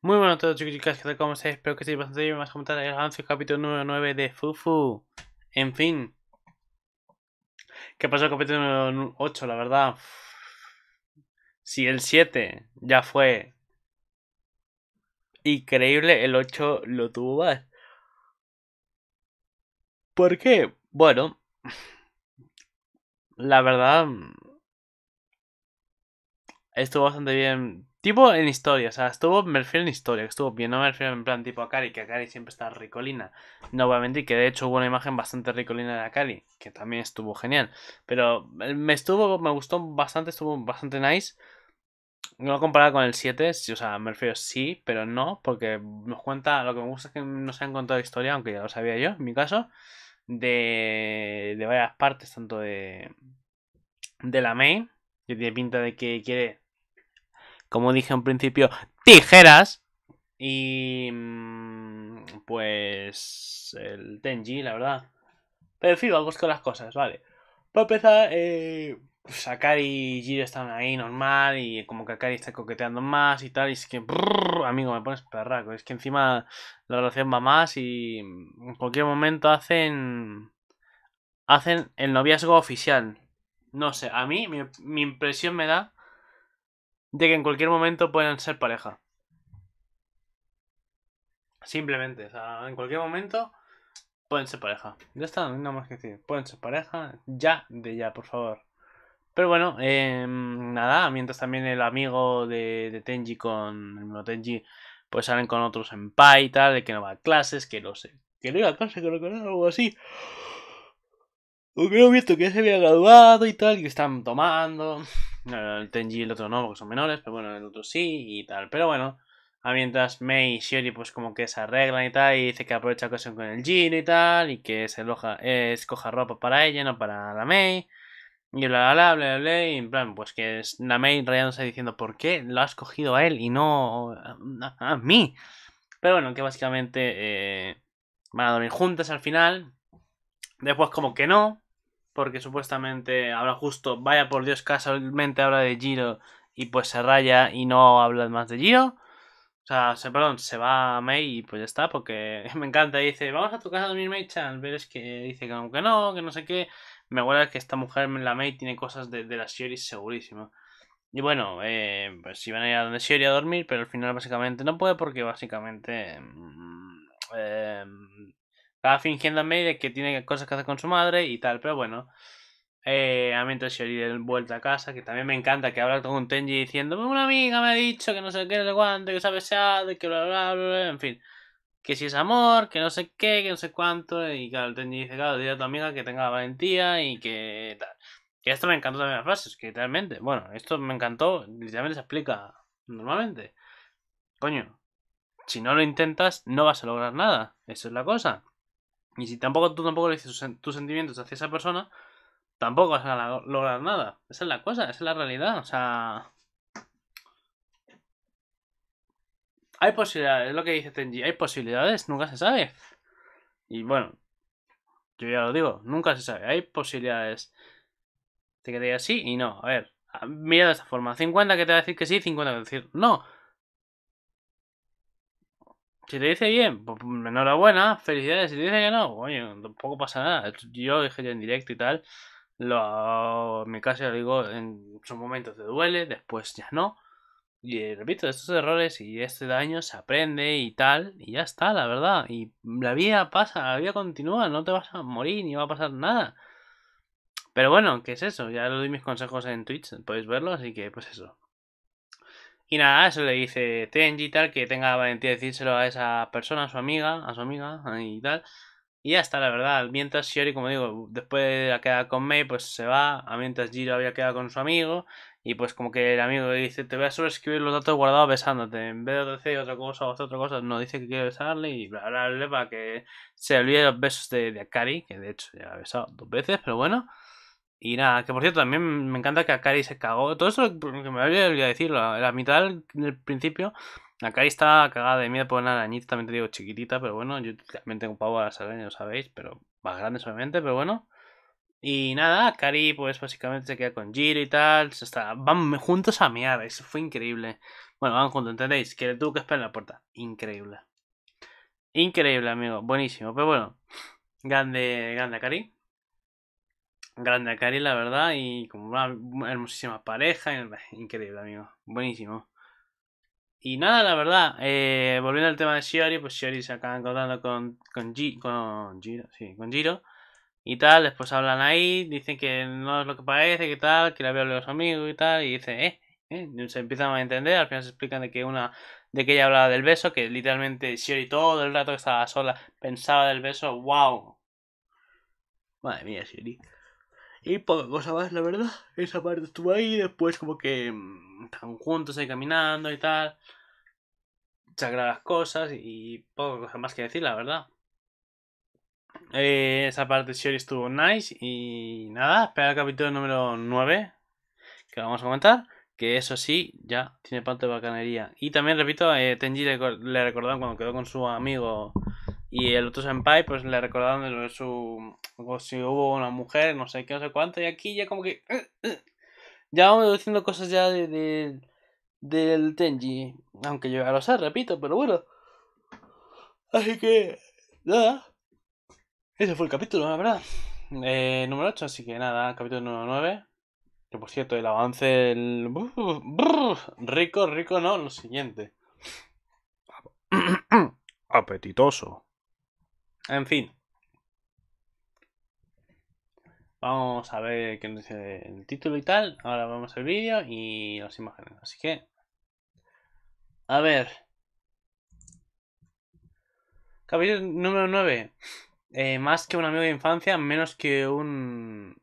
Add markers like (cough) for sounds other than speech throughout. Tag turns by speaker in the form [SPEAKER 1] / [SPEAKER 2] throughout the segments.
[SPEAKER 1] Muy bueno a todos chicos y chicas, ¿qué tal? ¿Cómo estáis? Espero que estéis bastante bien. Vamos a comentar el Ancio capítulo número 9 de Fufu. En fin. ¿Qué pasó el capítulo número 8, la verdad? Si sí, el 7 ya fue increíble, el 8 lo tuvo mal ¿Por qué? Bueno, la verdad, estuvo bastante bien. Tipo en historia, o sea, estuvo, me refiero en historia, estuvo bien, no me en plan tipo a que Akari siempre está ricolina. No y que de hecho hubo una imagen bastante ricolina de Akari, que también estuvo genial. Pero eh, me estuvo, me gustó bastante, estuvo bastante nice no comparar con el 7, o sea, me refiero sí, pero no, porque nos cuenta, lo que me gusta es que nos han contado historia, aunque ya lo sabía yo, en mi caso, de, de varias partes, tanto de, de la main, que tiene pinta de que quiere, como dije en principio, tijeras, y mm, pues el Tenji, la verdad. Pero en fin, vamos con las cosas, vale. Para empezar, eh, pues Akari y Giro están ahí normal y como que Akari está coqueteando más y tal. Y es que, amigo, me pones perraco. Es que encima la relación va más y en cualquier momento hacen. Hacen el noviazgo oficial. No sé, a mí mi, impresión me da de que en cualquier momento pueden ser pareja. Simplemente, o sea, en cualquier momento pueden ser pareja. Ya está, no más que decir. Pueden ser pareja. Ya, de ya, por favor. Pero bueno, em, nada, mientras también el amigo de, Tenji con el mismo Tenji, pues salen con otros en Pai y tal, de que no va a clases, que no sé, que no iba a clase, que no algo así. O que no he visto que se había graduado y tal, que están tomando. El Tenji y el otro no, porque son menores, pero bueno, el otro sí y tal. Pero bueno, mientras Mei y Shiori pues como que se arreglan y tal, y dice que aprovecha la ocasión con el Jin y tal, y que se aloja, eh, escoja ropa para ella, no para la Mei. Y bla, bla, bla, bla, y en plan, pues que es Namei rayándose diciendo, ¿por qué lo has cogido a él y no a, mí? Pero bueno, que básicamente eh, van a dormir juntas al final. Después como que no, porque supuestamente habla justo, vaya por Dios, casualmente habla de Giro y pues se raya y no habla más de Giro. O sea, se, perdón, se va a Mei y pues ya está, porque (laughs) me encanta. Y dice, vamos a tu casa a dormir Mei-chan, pero es que dice que aunque no, que no sé qué me acuerdo que esta mujer, la May, tiene cosas de, la Shiori segurísima. Y bueno, eh, pues iban a ir a donde Shiori a dormir, pero al final básicamente no puede porque básicamente... Eh, estaba fingiendo a May de que tiene cosas que hacer con su madre y tal, pero bueno. Eh, a mientras Shiori de vuelta a casa, que también me encanta que habla con Tenji diciendo, una amiga me ha dicho que no sé qué, no sé cuánto, que sabe sea, que bla bla bla, en fin que si es amor, que no sé qué, que no sé cuánto, y claro, te dice, claro, dile a tu amiga que tenga valentía y que tal. Que esto me encantó también las frases, que realmente, bueno, esto me encantó, literalmente se explica normalmente. Coño, si no lo intentas, no vas a lograr nada, eso es la cosa. Y si tampoco tú tampoco le dices tus sentimientos hacia esa persona, tampoco vas a lograr nada. Esa es la cosa, esa es la realidad, o sea... hay posibilidades, es lo que dice Tenji, hay posibilidades, nunca se sabe. Y bueno, yo ya lo digo, nunca se sabe, hay posibilidades que te diga sí y no. A ver, mira de esta forma, 50 que te va a decir que sí, 50 que te va a decir no. Si te dice bien, pues enhorabuena, felicidades. Si te dice que no, oye, tampoco pasa nada. Yo dije ya en directo y tal. Lo, mi caso, digo, en muchos momentos te duele, después ya no. Y repito, estos errores y este daño se aprende y tal, y ya está, la verdad. Y la vida pasa, la vida continúa, no te vas a morir ni va a pasar nada. Pero bueno, ¿qué es eso? Ya le doy mis consejos en Twitch, podéis verlo, así que pues eso. Y nada, eso le dice Tenji tal, que tenga valentía decírselo a esa persona, a su amiga, a su amiga y tal. Y ya está, la verdad. Mientras Shiori, como digo, después de la queda con Mei, pues se va. Mientras Jiro había quedado con su amigo. Y pues como que el amigo le dice, te voy a sobreescribir los datos guardados besándote. En vez de decir otra cosa o hacer otra cosa, no dice que quiere besarle y bla, bla, bla, para que se olvide los besos de, Akari, que de hecho ya ha besado dos veces, pero bueno. Y nada, que por cierto, también me encanta que Akari se cagó. Todo eso que me había olvidado decirlo la, la mitad del, el principio, Akari está cagada de miedo por una arañita, también te digo chiquitita, pero bueno, yo también tengo pavo a las arañas, lo sabéis, pero más grande obviamente, pero bueno. Y nada, Kari pues básicamente se queda con Jiro y tal. Se está, van juntos a mear, eso fue increíble. Bueno, van juntos, ¿entendéis? Que tú que esperar en la puerta. Increíble. Increíble, amigo. Buenísimo. Pero bueno, grande, grande a Grande a Kari, la verdad. Y como una hermosísima pareja. Increíble, amigo. Buenísimo. Y nada, la verdad, eh, volviendo al tema de Shiori, pues Shiori se acaba encontrando con, con, G, con Giro, sí, con Giro y tal, después hablan ahí, dicen que no es lo que parece, que tal, que le había hablado a su amigo y tal, y dice eh, eh, se empiezan a entender, al final se explican de que una, de que ella hablaba del beso, que literalmente Shiori todo el rato que estaba sola pensaba del beso, wow. Madre mía, Shiori. Y poca cosa más, la verdad. Esa parte estuvo ahí, después como que mm, están juntos ahí caminando y tal. chacra las cosas y poca cosa más que decir, la verdad. Eh, esa parte Shiori estuvo nice. Y nada, espera el capítulo número 9. Que vamos a comentar. Que eso sí, ya tiene parte de bacanería. Y también, repito, eh, Tenji le, recordaron cuando quedó con su amigo y el otro senpai, pues le recordaron de, su. si hubo una mujer, no sé qué, no sé cuánto. Y aquí ya como que. Eh, ya vamos diciendo cosas ya de, de del Tenji. Aunque yo ya lo sé, repito, pero bueno. Así que. Nada. Ese fue el capítulo, la verdad. Eh, número 8, así que nada, capítulo número 9. Que por cierto, el avance, el... rico, rico, no, lo siguiente. (coughs) Apetitoso. En fin. Vamos a ver qué nos dice el título y tal. Ahora vamos al vídeo y las imágenes. Así que... A ver. Capítulo número 9. Eh, más que un amigo de infancia, menos que un...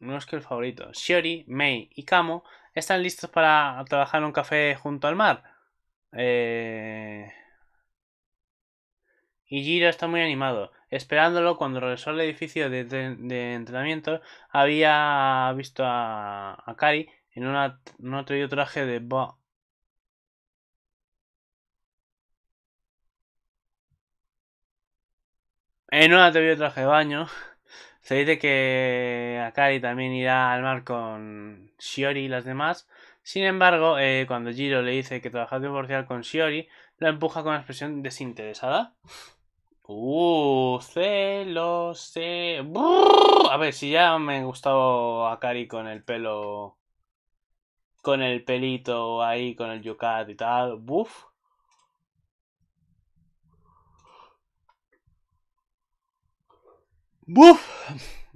[SPEAKER 1] menos que el favorito. Shiori, Mei y Kamo están listos para trabajar en un café junto al mar. Eh... Y Jiro está muy animado. Esperándolo cuando regresó al edificio de, entrenamiento, había visto a, a Kari en un otro traje de, En una teoría de traje de baño, (laughs) se dice que Akari también irá al mar con Shiori y las demás. Sin embargo, eh, cuando Jiro le dice que trabaja divorciar con Shiori, la empuja con una expresión desinteresada. Uh, celo, ce... A ver, si ya me gustaba Akari con el pelo. Con el pelito ahí, con el yucat y tal. Buf.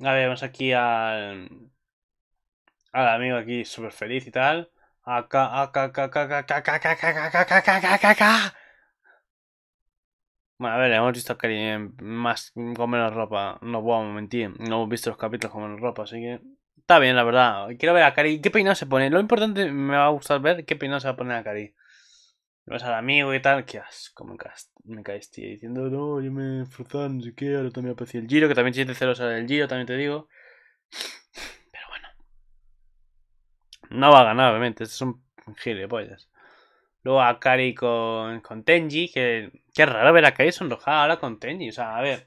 [SPEAKER 1] A ver, vamos aquí al. Al amigo aquí súper feliz y tal. Acá Bueno, a ver, hemos visto Kari más con menos ropa. No a mentir. No hemos visto los capítulos con menos ropa, así que. Está bien, la verdad. Quiero ver a Cari. ¿Qué peinado se pone? Lo importante me va a gustar ver qué peinado se va a poner a Cari vas al amigo y tal, que asco, me, me caes, este tío, diciendo, no, yo me frutaba, no sé qué, ahora también apareció el giro, que también siete ceros del giro, también te digo. Pero bueno. No va a ganar, obviamente, estos son gilipollas. Luego a Kari con, con Tenji, que, qué raro ver a Kari sonrojada ahora con Tenji, o sea, a ver,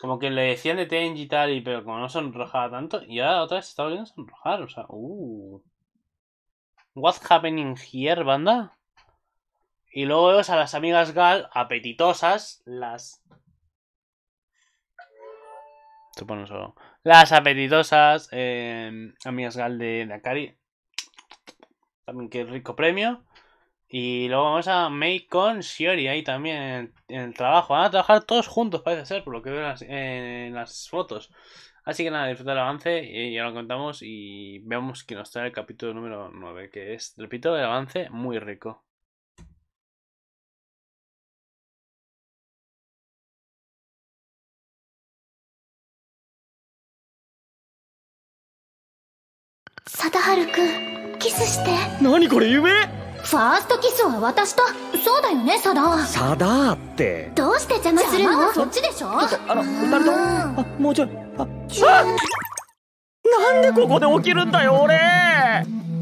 [SPEAKER 1] como que le decían de Tenji y tal, y, pero como no sonrojaba tanto, y ahora otra vez se está volviendo a sonrojar, o sea, uh. What's happening here, banda? Y luego vemos a las amigas Gal apetitosas, las... Solo. Las apetitosas em, amigas Gal de, de También qué rico premio. Y luego vamos a Make con Shiori ahí también en, el trabajo. Van a trabajar todos juntos, parece ser, por lo que veo en las, fotos. Así que nada, disfruta el avance, y eh, ya lo contamos y vemos que nos trae el capítulo número 9, que es, repito, el avance muy rico. サ貞治くんキスして何これ夢ファーストキスは私とそうだよねサダサダってどうして邪魔するのそっちでしょあの二人とあもうちょいああなんでここで起きるんだよ俺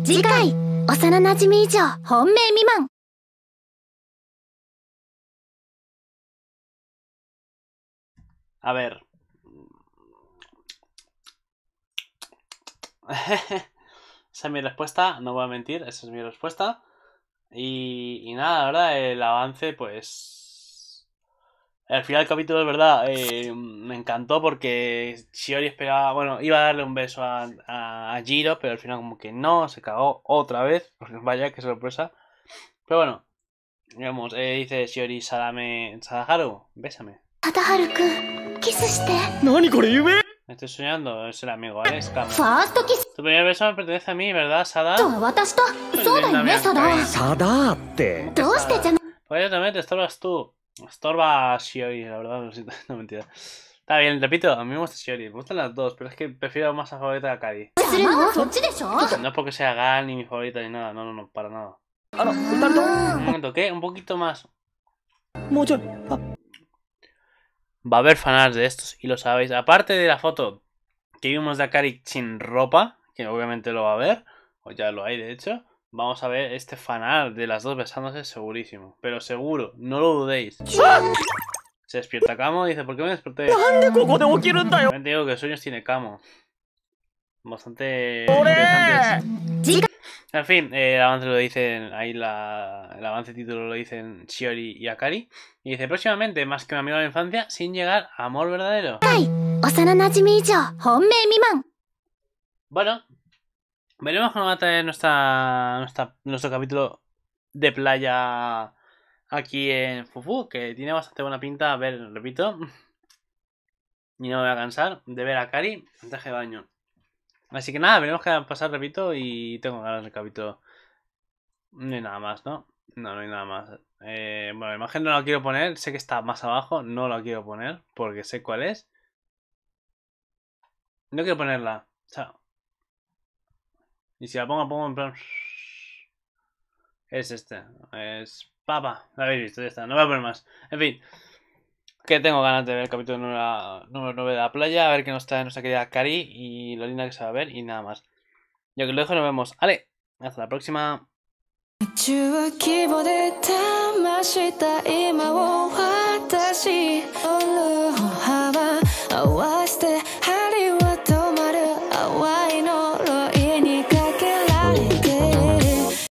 [SPEAKER 1] 次回幼なじみ以上本命未満あ ver Esa es mi respuesta, no voy a mentir, esa es mi respuesta. Y, y nada, verdad, el avance, pues. Al final del capítulo, es verdad, eh, me encantó porque Shiori esperaba. Bueno, iba a darle un beso a, a, Giro, pero al final, como que no, se cagó otra vez. (laughs) Vaya, qué sorpresa. Pero bueno, digamos, eh, dice Shiori Sadame. Sadaharu, bésame. Sadaharu-kun, ¿qué es este? Me estoy soñando, es el amigo, ¿eh? Es Tu primera me pertenece a mí, ¿verdad, Sada? Sada. Por yo también te estorbas tú. Estorba Shiori, la verdad, no, (laughs) no mentira. Está bien, repito, a mí me gusta Shiori, me gustan las dos, pero es que prefiero más a favorita a Kari. No es porque sea Gal ni mi favorita ni nada, no, no, no, para nada. Ah, un momento, ¿qué? Un poquito más. Mucho va a haber fanarts de estos y lo sabéis. Aparte de la foto que vimos de Akari sin ropa, que obviamente lo va a ver, o ya lo hay de hecho, vamos a ver este fanal de las dos besándose segurísimo. Pero seguro, no lo dudéis. Se despierta Camo y dice, ¿por qué me desperté? También digo que sueños tiene Camo, Bastante interesante. En fin, eh, el avance lo dicen, ahí el avance título lo dicen Shiori y Akari. Y dice, próximamente, más que un amigo de la infancia, sin llegar a amor verdadero. Bueno, veremos cómo va a traer nuestro capítulo de playa aquí en Fufu, que tiene bastante buena pinta. A ver, repito, y no me voy a cansar de ver a Akari en traje de baño. Así que nada, veremos que a pasar, repito, y tengo ganas de capítulo. No hay nada más, ¿no? No, no hay nada más. Eh, bueno, la imagen no la quiero poner, sé que está más abajo, no la quiero poner porque sé cuál es. No quiero ponerla. sea... Y si la pongo, pongo en plan... Es este. Es... Papa. La habéis visto, ya está. No voy a poner más. En fin que tengo ganas de ver el capítulo número, 9 de la playa, a ver qué nos trae nuestra querida Cari y lo linda que se va a ver y nada más. Yo que lo dejo, nos vemos. Ale, hasta la próxima.